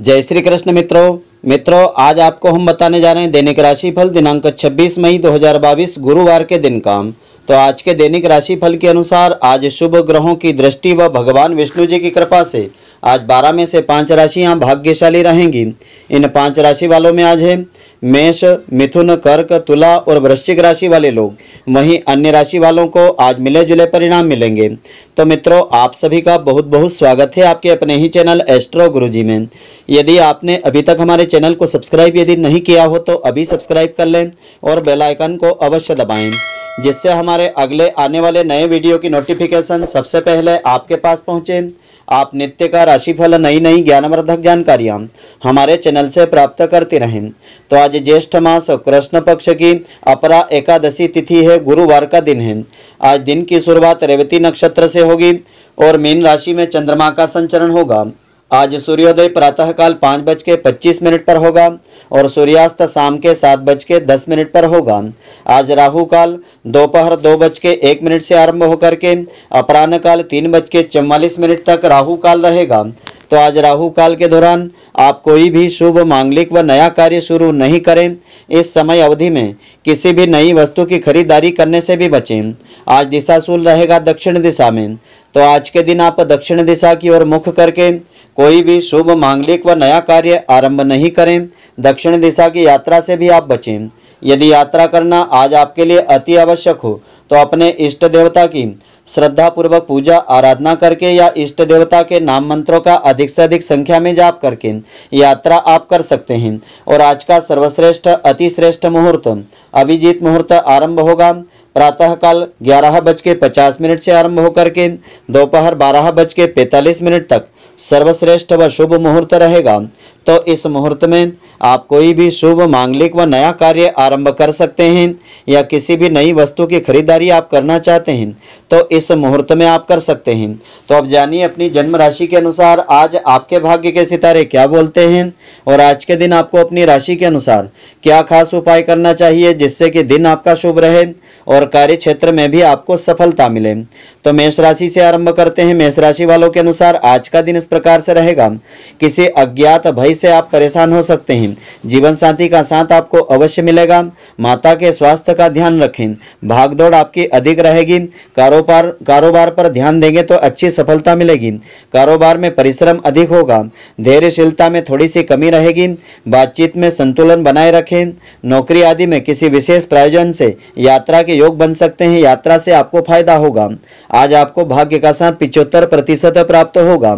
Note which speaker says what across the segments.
Speaker 1: जय श्री कृष्ण मित्रों मित्रों आज आपको हम बताने जा रहे हैं दैनिक राशिफल दिनांक 26 मई 2022 गुरुवार के दिन का तो आज के दैनिक राशिफल के अनुसार आज शुभ ग्रहों की दृष्टि व भगवान विष्णु जी की कृपा से आज बारह में से पांच राशियां भाग्यशाली रहेंगी इन पांच राशि वालों में आज है मेष मिथुन कर्क तुला और वृश्चिक राशि वाले लोग वहीं अन्य राशि वालों को आज मिले जुले परिणाम मिलेंगे तो मित्रों आप सभी का बहुत बहुत स्वागत है आपके अपने ही चैनल एस्ट्रो गुरुजी में यदि आपने अभी तक हमारे चैनल को सब्सक्राइब यदि नहीं किया हो तो अभी सब्सक्राइब कर लें और बेल आइकन को अवश्य दबाएँ जिससे हमारे अगले आने वाले नए वीडियो की नोटिफिकेशन सबसे पहले आपके पास पहुँचें आप नित्य का राशिफल नई नई ज्ञानवर्धक जानकारियाँ हमारे चैनल से प्राप्त करते रहें तो आज ज्येष्ठ मास कृष्ण पक्ष की अपरा एकादशी तिथि है गुरुवार का दिन है आज दिन की शुरुआत रेवती नक्षत्र से होगी और मीन राशि में चंद्रमा का संचरण होगा आज सूर्योदय प्रातःकाल पाँच बज के पच्चीस मिनट पर होगा और सूर्यास्त शाम के सात बज के दस मिनट पर होगा आज राहु काल दोपहर दो बज के एक मिनट से आरंभ होकर के अपराह्न काल तीन बज के चौवालीस मिनट तक राहु काल रहेगा तो आज राहु काल के दौरान आप कोई भी शुभ मांगलिक व नया कार्य शुरू नहीं करें इस समय अवधि में किसी भी नई वस्तु की खरीदारी करने से भी बचें आज दिशाशूल रहेगा दक्षिण दिशा में तो आज के दिन आप दक्षिण दिशा की ओर मुख करके कोई भी शुभ मांगलिक व नया कार्य आरंभ नहीं करें दक्षिण दिशा की यात्रा से भी आप बचें यदि यात्रा करना आज आपके लिए अति आवश्यक हो तो अपने इष्ट देवता की श्रद्धापूर्वक पूजा आराधना करके या इष्ट देवता के नाम मंत्रों का अधिक से अधिक संख्या में जाप करके यात्रा आप कर सकते हैं और आज का सर्वश्रेष्ठ अतिश्रेष्ठ मुहूर्त अभिजीत मुहूर्त आरंभ होगा काल ग्यारह बज के पचास मिनट से आरंभ होकर के दोपहर बारह बज के पैंतालीस मिनट तक सर्वश्रेष्ठ व शुभ मुहूर्त रहेगा तो इस मुहूर्त में आप कोई भी शुभ मांगलिक व नया कार्य आरंभ कर सकते हैं या किसी भी नई वस्तु की खरीदारी आप करना चाहते हैं तो इस मुहूर्त में आप कर सकते हैं तो अब जानिए अपनी जन्म राशि के अनुसार आज आपके भाग्य के सितारे क्या बोलते हैं और आज के दिन आपको अपनी राशि के अनुसार क्या खास उपाय करना चाहिए जिससे कि दिन आपका शुभ रहे और सरकारी कार्य क्षेत्र में भी आपको सफलता मिले तो मेष राशि से आरंभ करते हैं मेष राशि वालों के अनुसार आज का दिन इस प्रकार से रहेगा किसी अज्ञात भय से आप परेशान हो सकते हैं जीवन साथी का साथ आपको अवश्य मिलेगा माता के स्वास्थ्य का ध्यान रखें भागदौड़ आपकी अधिक रहेगी कारोबार कारोबार पर ध्यान देंगे तो अच्छी सफलता मिलेगी कारोबार में परिश्रम अधिक होगा धैर्यशीलता में थोड़ी सी कमी रहेगी बातचीत में संतुलन बनाए रखें नौकरी आदि में किसी विशेष प्रयोजन से यात्रा के योग बन सकते हैं यात्रा से आपको फायदा होगा आज आपको भाग्य का साथ पिछहत्तर प्रतिशत प्राप्त होगा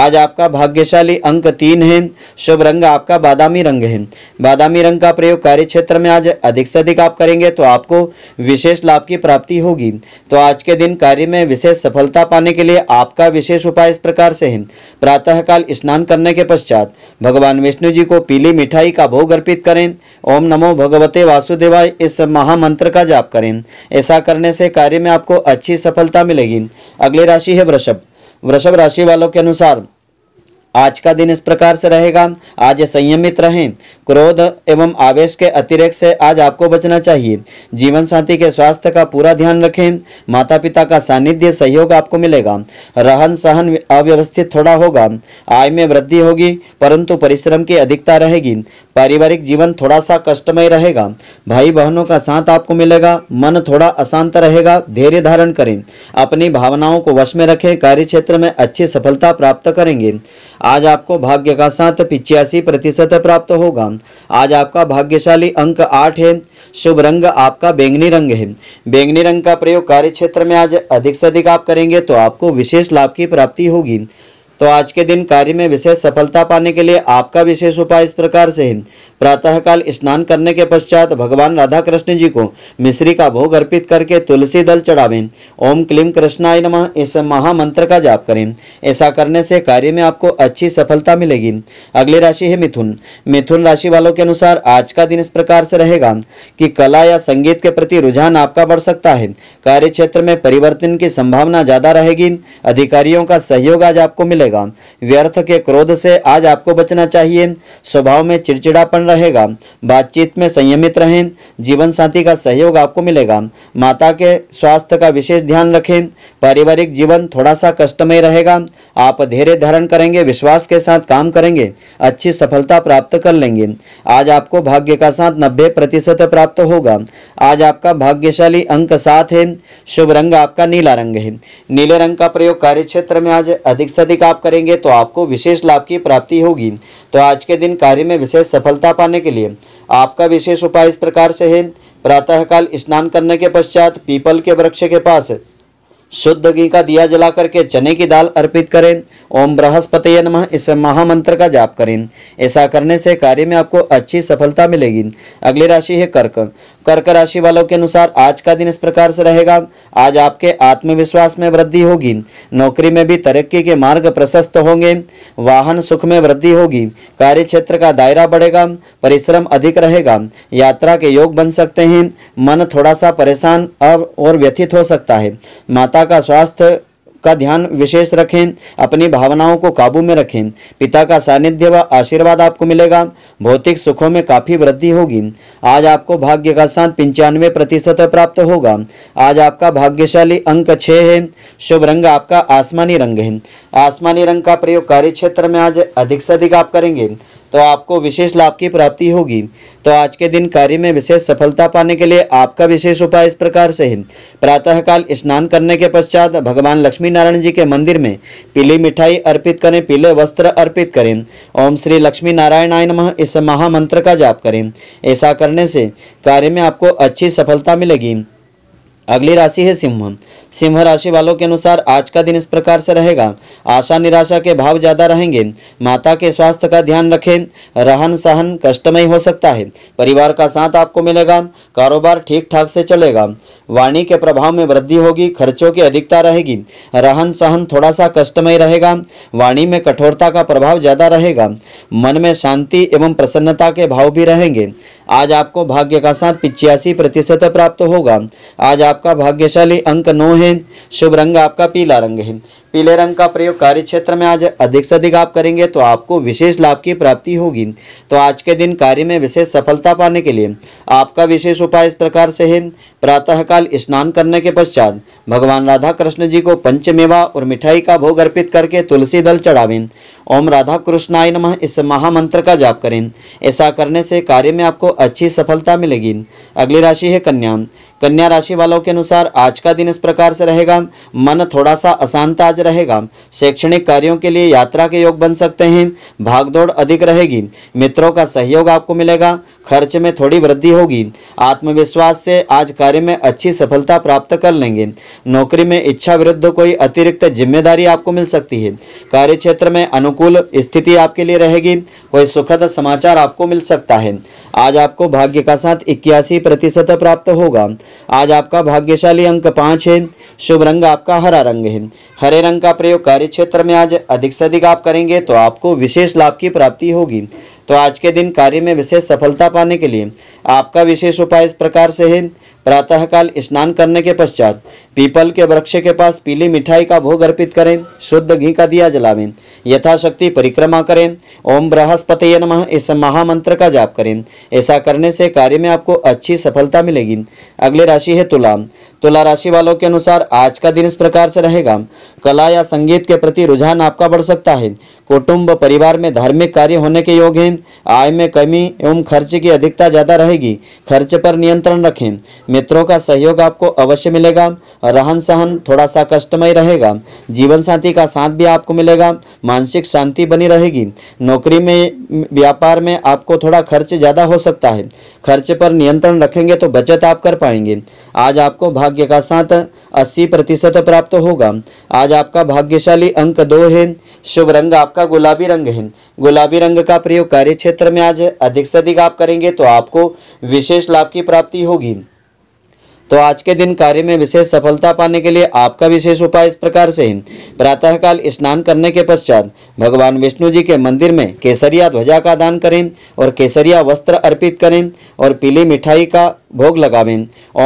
Speaker 1: आज आपका भाग्यशाली अंक तीन है शुभ रंग आपका बादामी रंग है बादामी रंग का प्रयोग कार्य क्षेत्र में आज अधिक से अधिक आप करेंगे तो आपको विशेष लाभ की प्राप्ति होगी तो आज के दिन कार्य में विशेष सफलता पाने के लिए आपका विशेष उपाय इस प्रकार से है प्रातःकाल स्नान करने के पश्चात भगवान विष्णु जी को पीली मिठाई का भोग अर्पित करें ओम नमो भगवते वासुदेवाय इस महामंत्र का जाप करें ऐसा करने से कार्य में आपको अच्छी सफलता मिल मिलेगी अगली राशि है वृषभ वृषभ राशि वालों के अनुसार आज का दिन इस प्रकार से रहेगा आज संयमित रहें क्रोध एवं आवेश के अतिरेक से आज आपको बचना चाहिए जीवन साथी के स्वास्थ्य का पूरा ध्यान रखें माता पिता का सानिध्य सहयोग आपको मिलेगा रहन सहन अव्यवस्थित थोड़ा होगा आय में वृद्धि होगी परंतु परिश्रम की अधिकता रहेगी पारिवारिक जीवन थोड़ा सा कष्टमय रहेगा भाई बहनों का साथ आपको मिलेगा मन थोड़ा अशांत रहेगा धैर्य धारण करें अपनी भावनाओं को वश में रखें कार्य क्षेत्र में अच्छी सफलता प्राप्त करेंगे आज आपको भाग्य का साथ पिचासी प्रतिशत प्राप्त होगा आज आपका भाग्यशाली अंक आठ है शुभ रंग आपका बैंगनी रंग है बैंगनी रंग का प्रयोग कार्य क्षेत्र में आज अधिक से अधिक आप करेंगे तो आपको विशेष लाभ की प्राप्ति होगी तो आज के दिन कार्य में विशेष सफलता पाने के लिए आपका विशेष उपाय इस प्रकार से है प्रातःकाल स्नान करने के पश्चात भगवान राधा कृष्ण जी को मिश्री का भोग अर्पित करके तुलसी दल चढ़ावें ओम क्लीम कृष्णाय नमः इस महामंत्र का जाप करें ऐसा करने से कार्य में आपको अच्छी सफलता मिलेगी अगली राशि है मिथुन मिथुन राशि वालों के अनुसार आज का दिन इस प्रकार से रहेगा कि कला या संगीत के प्रति रुझान आपका बढ़ सकता है कार्य क्षेत्र में परिवर्तन की संभावना ज़्यादा रहेगी अधिकारियों का सहयोग आज आपको मिलेगा निकलेगा व्यर्थ के क्रोध से आज आपको बचना चाहिए स्वभाव में चिड़चिड़ापन रहेगा बातचीत में संयमित रहें जीवन साथी का सहयोग आपको मिलेगा माता के स्वास्थ्य का विशेष ध्यान रखें पारिवारिक जीवन थोड़ा सा कष्टमय रहेगा आप धैर्य धारण करेंगे विश्वास के साथ काम करेंगे अच्छी सफलता प्राप्त कर लेंगे आज आपको भाग्य का साथ नब्बे प्रतिशत प्राप्त होगा आज आपका भाग्यशाली अंक सात है शुभ रंग आपका नीला रंग है नीले रंग का प्रयोग कार्य क्षेत्र में आज अधिक से अधिक आप करेंगे तो आपको विशेष लाभ की प्राप्ति होगी तो आज के दिन कार्य में विशेष सफलता पाने के लिए आपका विशेष उपाय इस प्रकार से है प्रातःकाल स्नान करने के पश्चात पीपल के वृक्ष के पास शुद्ध घी का दिया जला करके चने की दाल अर्पित करें ओम बृहस्पति नमः इस महामंत्र का जाप करें ऐसा करने से कार्य में आपको अच्छी सफलता मिलेगी अगली राशि है कर्क कर्क राशि वालों के अनुसार आज का दिन इस प्रकार से रहेगा आज आपके आत्मविश्वास में वृद्धि होगी नौकरी में भी तरक्की के मार्ग प्रशस्त होंगे वाहन सुख में वृद्धि होगी कार्य क्षेत्र का दायरा बढ़ेगा परिश्रम अधिक रहेगा यात्रा के योग बन सकते हैं मन थोड़ा सा परेशान और व्यथित हो सकता है माता का स्वास्थ्य का ध्यान विशेष रखें अपनी भावनाओं को काबू में रखें पिता का सानिध्य व आशीर्वाद आपको मिलेगा भौतिक सुखों में काफ़ी वृद्धि होगी आज आपको भाग्य का साथ पंचानवे प्रतिशत प्राप्त होगा आज आपका भाग्यशाली अंक छः है शुभ रंग आपका आसमानी रंग है आसमानी रंग का प्रयोग कार्य क्षेत्र में आज अधिक से अधिक आप करेंगे तो आपको विशेष लाभ की प्राप्ति होगी तो आज के दिन कार्य में विशेष सफलता पाने के लिए आपका विशेष उपाय इस प्रकार से है प्रातःकाल स्नान करने के पश्चात भगवान लक्ष्मी नारायण जी के मंदिर में पीली मिठाई अर्पित करें पीले वस्त्र अर्पित करें ओम श्री लक्ष्मी नारायण आय नम इस महामंत्र का जाप करें ऐसा करने से कार्य में आपको अच्छी सफलता मिलेगी अगली राशि है सिंह सिंह राशि वालों के अनुसार आज का दिन इस प्रकार से रहेगा आशा निराशा के भाव ज़्यादा रहेंगे माता के स्वास्थ्य का ध्यान रखें रहन सहन कष्टमय हो सकता है परिवार का साथ आपको मिलेगा कारोबार ठीक ठाक से चलेगा वाणी के प्रभाव में वृद्धि होगी खर्चों की अधिकता रहेगी रहन सहन थोड़ा सा कष्टमय रहेगा वाणी में कठोरता का प्रभाव ज़्यादा रहेगा मन में शांति एवं प्रसन्नता के भाव भी रहेंगे आज आपको भाग्य का साथ पिचासी प्रतिशत प्राप्त होगा आज आपका भाग्यशाली अंक नौ है शुभ रंग आपका पीला रंग है पीले रंग का प्रयोग कार्य क्षेत्र में आज अधिक से अधिक आप करेंगे तो आपको विशेष लाभ की प्राप्ति होगी तो आज के दिन कार्य में विशेष सफलता पाने के लिए आपका विशेष उपाय इस प्रकार से है प्रातःकाल स्नान करने के पश्चात भगवान राधा कृष्ण जी को पंचमेवा और मिठाई का भोग अर्पित करके तुलसी दल चढ़ावें ओम राधा कृष्णाय नमः इस महामंत्र का जाप करें ऐसा करने से कार्य में आपको अच्छी सफलता मिलेगी अगली राशि है कन्या कन्या राशि वालों के अनुसार आज का दिन इस प्रकार से रहेगा मन थोड़ा सा अशांत आज रहेगा शैक्षणिक कार्यों के लिए यात्रा के योग बन सकते हैं भागदौड़ अधिक रहेगी मित्रों का सहयोग आपको मिलेगा खर्च में थोड़ी वृद्धि होगी आत्मविश्वास से आज कार्य में अच्छी सफलता प्राप्त कर लेंगे नौकरी में इच्छा विरुद्ध कोई अतिरिक्त जिम्मेदारी आपको मिल सकती है कार्य क्षेत्र में अनुकूल स्थिति आपके लिए रहेगी कोई सुखद समाचार आपको मिल सकता है आज आपको भाग्य का साथ इक्यासी प्रतिशत प्राप्त होगा आज आपका भाग्यशाली अंक पाँच है शुभ रंग आपका हरा रंग है हरे रंग का प्रयोग कार्य क्षेत्र में आज अधिक से अधिक आप करेंगे तो आपको विशेष लाभ की प्राप्ति होगी तो आज के दिन कार्य में विशेष सफलता पाने के लिए आपका विशेष उपाय इस प्रकार से है प्रातःकाल स्नान करने के पश्चात पीपल के वृक्ष के पास पीली मिठाई का भोग अर्पित करें शुद्ध घी का दिया जलावें यथाशक्ति परिक्रमा करें ओम बृहस्पति नमः इस महामंत्र का जाप करें ऐसा करने से कार्य में आपको अच्छी सफलता मिलेगी अगली राशि है तुला तुला राशि वालों के अनुसार आज का दिन इस प्रकार से रहेगा कला या संगीत के प्रति रुझान आपका बढ़ सकता है कुटुंब परिवार में धार्मिक कार्य होने के योग हैं आय में कमी एवं खर्च की अधिकता ज़्यादा रहेगी खर्च पर नियंत्रण रखें मित्रों का सहयोग आपको अवश्य मिलेगा रहन सहन थोड़ा सा कष्टमय रहेगा जीवन साथी का साथ भी आपको मिलेगा मानसिक शांति बनी रहेगी नौकरी में व्यापार में आपको थोड़ा खर्च ज़्यादा हो सकता है खर्च पर नियंत्रण रखेंगे तो बचत आप कर पाएंगे आज आपको भाग्य का साथ अस्सी प्रतिशत प्राप्त होगा आज आपका भाग्यशाली अंक दो है शुभ रंग आपका गुलाबी रंग है गुलाबी रंग का प्रयोग कार्य क्षेत्र में आज अधिक से अधिक आप करेंगे तो आपको विशेष लाभ की प्राप्ति होगी तो आज के दिन कार्य में विशेष सफलता पाने के लिए आपका विशेष उपाय इस प्रकार से प्रातःकाल स्नान करने के पश्चात भगवान विष्णु जी के मंदिर में केसरिया ध्वजा का दान करें और केसरिया वस्त्र अर्पित करें और पीली मिठाई का भोग लगावें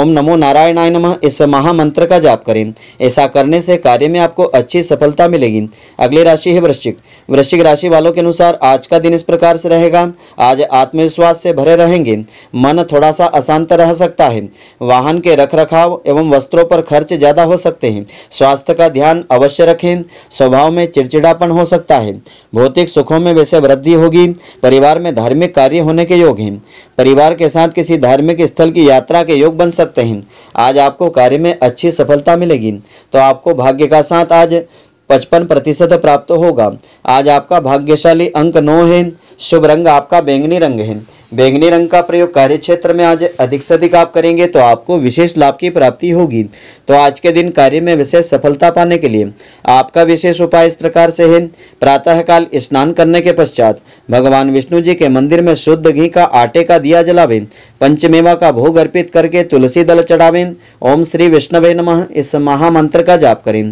Speaker 1: ओम नमो नारायणाय नमः इस महामंत्र का जाप करें ऐसा करने से कार्य में आपको अच्छी सफलता मिलेगी अगली राशि है वृश्चिक वृश्चिक राशि वालों के अनुसार आज का दिन इस प्रकार से रहेगा आज आत्मविश्वास से भरे रहेंगे मन थोड़ा सा अशांत रह सकता है वाहन के रख रखाव एवं वस्त्रों पर खर्च ज़्यादा हो सकते हैं स्वास्थ्य का ध्यान अवश्य रखें स्वभाव में चिड़चिड़ापन हो सकता है भौतिक सुखों में वैसे वृद्धि होगी परिवार में धार्मिक कार्य होने के योग हैं परिवार के साथ किसी धार्मिक स्थल की की यात्रा के योग बन सकते हैं आज आपको कार्य में अच्छी सफलता मिलेगी तो आपको भाग्य का साथ आज पचपन प्रतिशत प्राप्त होगा आज आपका भाग्यशाली अंक नौ है शुभ रंग आपका बैंगनी रंग है बैंगनी रंग का प्रयोग कार्य क्षेत्र में आज अधिक से अधिक आप करेंगे तो आपको विशेष लाभ की प्राप्ति होगी तो आज के दिन कार्य में विशेष सफलता पाने के लिए आपका विशेष उपाय इस प्रकार से है प्रातःकाल स्नान करने के पश्चात भगवान विष्णु जी के मंदिर में शुद्ध घी का आटे का दिया जलावें पंचमेवा का भोग अर्पित करके तुलसी दल चढ़ावें ओम श्री विष्णुवे नम इस महामंत्र का जाप करें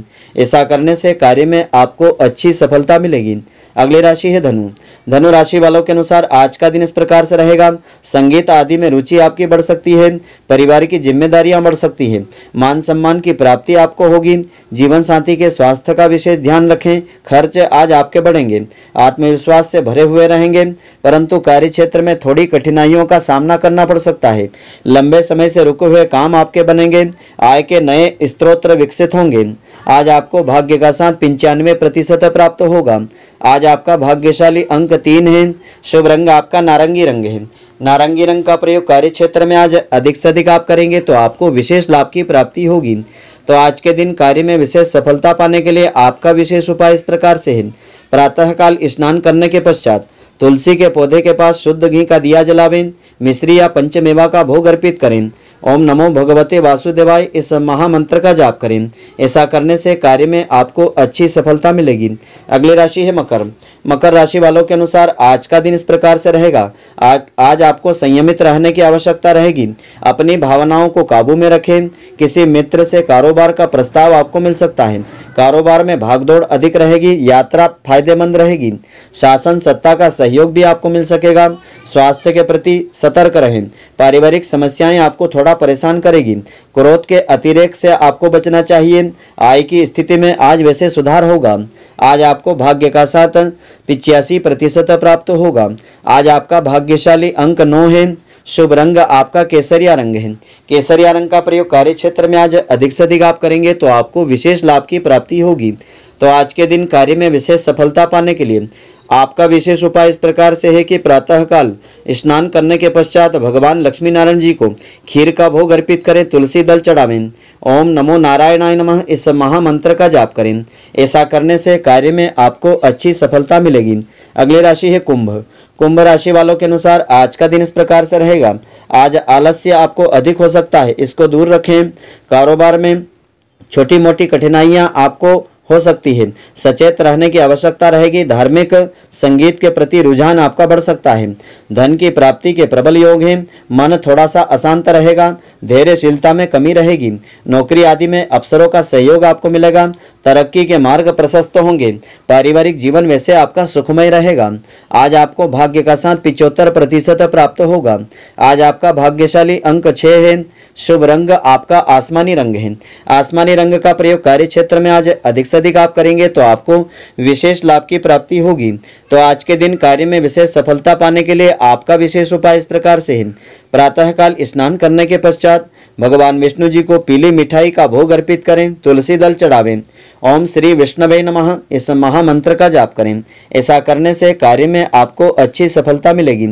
Speaker 1: ऐसा करने से कार्य में आपको अच्छी सफलता मिलेगी अगली राशि है धनु धनु राशि वालों के अनुसार आज का दिन इस प्रकार से रहेगा संगीत आदि में रुचि आपकी बढ़ सकती है परिवार की जिम्मेदारियां बढ़ सकती है मान सम्मान की प्राप्ति आपको होगी जीवन साथी के स्वास्थ्य का विशेष ध्यान रखें खर्च आज आपके बढ़ेंगे आत्मविश्वास से भरे हुए रहेंगे परंतु कार्य क्षेत्र में थोड़ी कठिनाइयों का सामना करना पड़ सकता है लंबे समय से रुके हुए काम आपके बनेंगे आय के नए स्त्रोत्र विकसित होंगे आज आपको भाग्य का साथ पंचानवे प्रतिशत प्राप्त होगा आज आपका भाग्यशाली अंक तीन है शुभ रंग आपका नारंगी रंग है नारंगी रंग का प्रयोग कार्य क्षेत्र में आज अधिक से अधिक आप करेंगे तो आपको विशेष लाभ की प्राप्ति होगी तो आज के दिन कार्य में विशेष सफलता पाने के लिए आपका विशेष उपाय इस प्रकार से है प्रातःकाल स्नान करने के पश्चात तुलसी के पौधे के पास शुद्ध घी का दिया जलावें मिश्री या पंचमेवा का भोग अर्पित करें ओम नमो भगवते वासुदेवाय इस महामंत्र का जाप करें ऐसा करने से कार्य में आपको अच्छी सफलता मिलेगी अगली राशि है मकर मकर राशि वालों के अनुसार आज का दिन इस प्रकार से रहेगा आज आज आपको संयमित रहने की आवश्यकता रहेगी अपनी भावनाओं को काबू में रखें किसी मित्र से कारोबार का प्रस्ताव आपको मिल सकता है कारोबार में भागदौड़ अधिक रहेगी यात्रा फायदेमंद रहेगी शासन सत्ता का सहयोग भी आपको मिल सकेगा स्वास्थ्य के प्रति सतर्क रहें पारिवारिक समस्याएं आपको थोड़ा थोड़ा परेशान करेगी क्रोध के अतिरेक से आपको बचना चाहिए आय की स्थिति में आज वैसे सुधार होगा आज आपको भाग्य का साथ पिचासी प्रतिशत प्राप्त होगा आज आपका भाग्यशाली अंक नौ है शुभ रंग आपका केसरिया रंग है केसरिया रंग का प्रयोग कार्य क्षेत्र में आज अधिक से अधिक आप करेंगे तो आपको विशेष लाभ की प्राप्ति होगी तो आज के दिन कार्य में विशेष सफलता पाने के लिए आपका विशेष उपाय इस प्रकार से है कि प्रातःकाल स्नान करने के पश्चात भगवान लक्ष्मी नारायण जी को खीर का भोग अर्पित करें तुलसी दल चढ़ावें ओम नमो नारायणाय नमः इस महामंत्र का जाप करें ऐसा करने से कार्य में आपको अच्छी सफलता मिलेगी अगली राशि है कुंभ कुंभ राशि वालों के अनुसार आज का दिन इस प्रकार से रहेगा आज आलस्य आपको अधिक हो सकता है इसको दूर रखें कारोबार में छोटी मोटी कठिनाइयाँ आपको हो सकती है सचेत रहने की आवश्यकता रहेगी धार्मिक संगीत के प्रति रुझान आपका बढ़ सकता है धन की प्राप्ति के प्रबल योग हैं मन थोड़ा सा अशांत रहेगा धैर्यशीलता में कमी रहेगी नौकरी आदि में अफसरों का सहयोग आपको मिलेगा तरक्की के मार्ग प्रशस्त होंगे पारिवारिक जीवन वैसे आपका सुखमय रहेगा आज आपको भाग्य का साथ पिचहत्तर प्रतिशत प्राप्त होगा आज आपका भाग्यशाली अंक छः है शुभ रंग आपका आसमानी रंग है आसमानी रंग का प्रयोग कार्य क्षेत्र में आज अधिक से अधिक आप करेंगे तो आपको विशेष लाभ की प्राप्ति होगी तो आज के दिन कार्य में विशेष सफलता पाने के लिए आपका विशेष उपाय इस प्रकार से है प्रातःकाल स्नान करने के पश्चात भगवान विष्णु जी को पीली मिठाई का भोग अर्पित करें तुलसी दल चढ़ावें ओम श्री विष्णुवे नमः इस महामंत्र का जाप करें ऐसा करने से कार्य में आपको अच्छी सफलता मिलेगी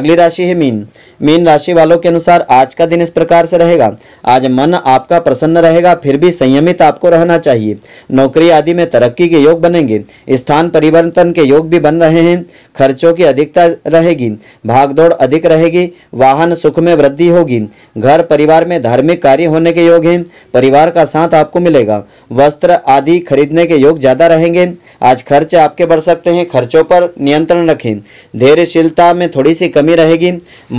Speaker 1: अगली राशि है मीन मीन राशि वालों के अनुसार आज का दिन इस प्रकार से रहेगा आज मन आपका प्रसन्न रहेगा फिर भी संयमित आपको रहना चाहिए नौकरी व्यवसाय आदि में तरक्की के योग बनेंगे स्थान परिवर्तन के योग भी बन रहे हैं खर्चों की अधिकता रहेगी भागदौड़ अधिक रहेगी वाहन सुख में वृद्धि होगी घर परिवार में धार्मिक कार्य होने के योग हैं परिवार का साथ आपको मिलेगा वस्त्र आदि खरीदने के योग ज़्यादा रहेंगे आज खर्च आपके बढ़ सकते हैं खर्चों पर नियंत्रण रखें धैर्यशीलता में थोड़ी सी कमी रहेगी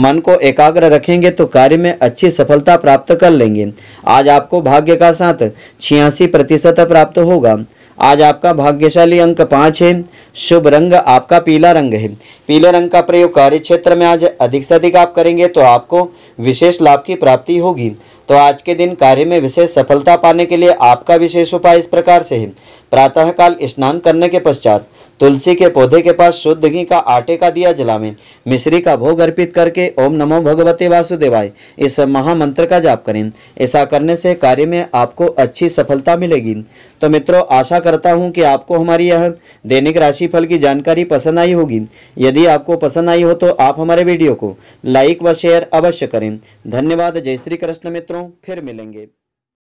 Speaker 1: मन को एकाग्र रखेंगे तो कार्य में अच्छी सफलता प्राप्त कर लेंगे आज आपको भाग्य का साथ छियासी प्रतिशत प्राप्त होगा आज आपका भाग्यशाली अंक पाँच है शुभ रंग आपका पीला रंग है पीले रंग का प्रयोग कार्य क्षेत्र में आज अधिक से अधिक आप करेंगे तो आपको विशेष लाभ की प्राप्ति होगी तो आज के दिन कार्य में विशेष सफलता पाने के लिए आपका विशेष उपाय इस प्रकार से है प्रातःकाल स्नान करने के पश्चात तुलसी के पौधे के पास शुद्ध घी का आटे का दिया जलावें मिश्री का भोग अर्पित करके ओम नमो भगवते वासुदेवाय इस महामंत्र का जाप करें ऐसा करने से कार्य में आपको अच्छी सफलता मिलेगी तो मित्रों आशा करता हूं कि आपको हमारी यह दैनिक राशिफल की जानकारी पसंद आई होगी यदि आपको पसंद आई हो तो आप हमारे वीडियो को लाइक व शेयर अवश्य करें धन्यवाद जय श्री कृष्ण मित्रों फिर मिलेंगे